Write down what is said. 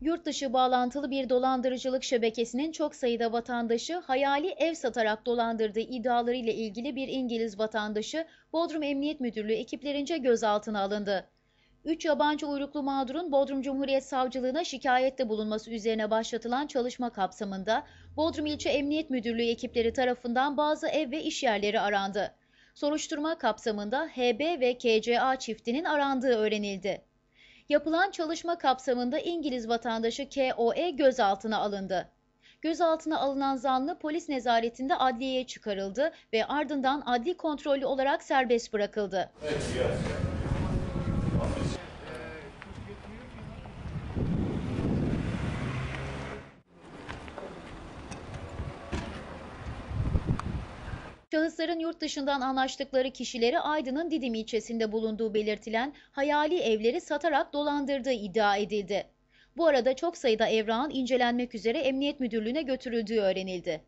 Yurt dışı bağlantılı bir dolandırıcılık şebekesinin çok sayıda vatandaşı hayali ev satarak dolandırdığı iddialarıyla ilgili bir İngiliz vatandaşı Bodrum Emniyet Müdürlüğü ekiplerince gözaltına alındı. 3 yabancı uyruklu mağdurun Bodrum Cumhuriyet Savcılığına şikayette bulunması üzerine başlatılan çalışma kapsamında Bodrum İlçe Emniyet Müdürlüğü ekipleri tarafından bazı ev ve iş yerleri arandı. Soruşturma kapsamında HB ve KCA çiftinin arandığı öğrenildi. Yapılan çalışma kapsamında İngiliz vatandaşı KOE gözaltına alındı. Gözaltına alınan zanlı polis nezaretinde adliyeye çıkarıldı ve ardından adli kontrollü olarak serbest bırakıldı. Evet, Şahısların yurt dışından anlaştıkları kişileri Aydın'ın Didim ilçesinde bulunduğu belirtilen hayali evleri satarak dolandırdığı iddia edildi. Bu arada çok sayıda evrağın incelenmek üzere Emniyet Müdürlüğü'ne götürüldüğü öğrenildi.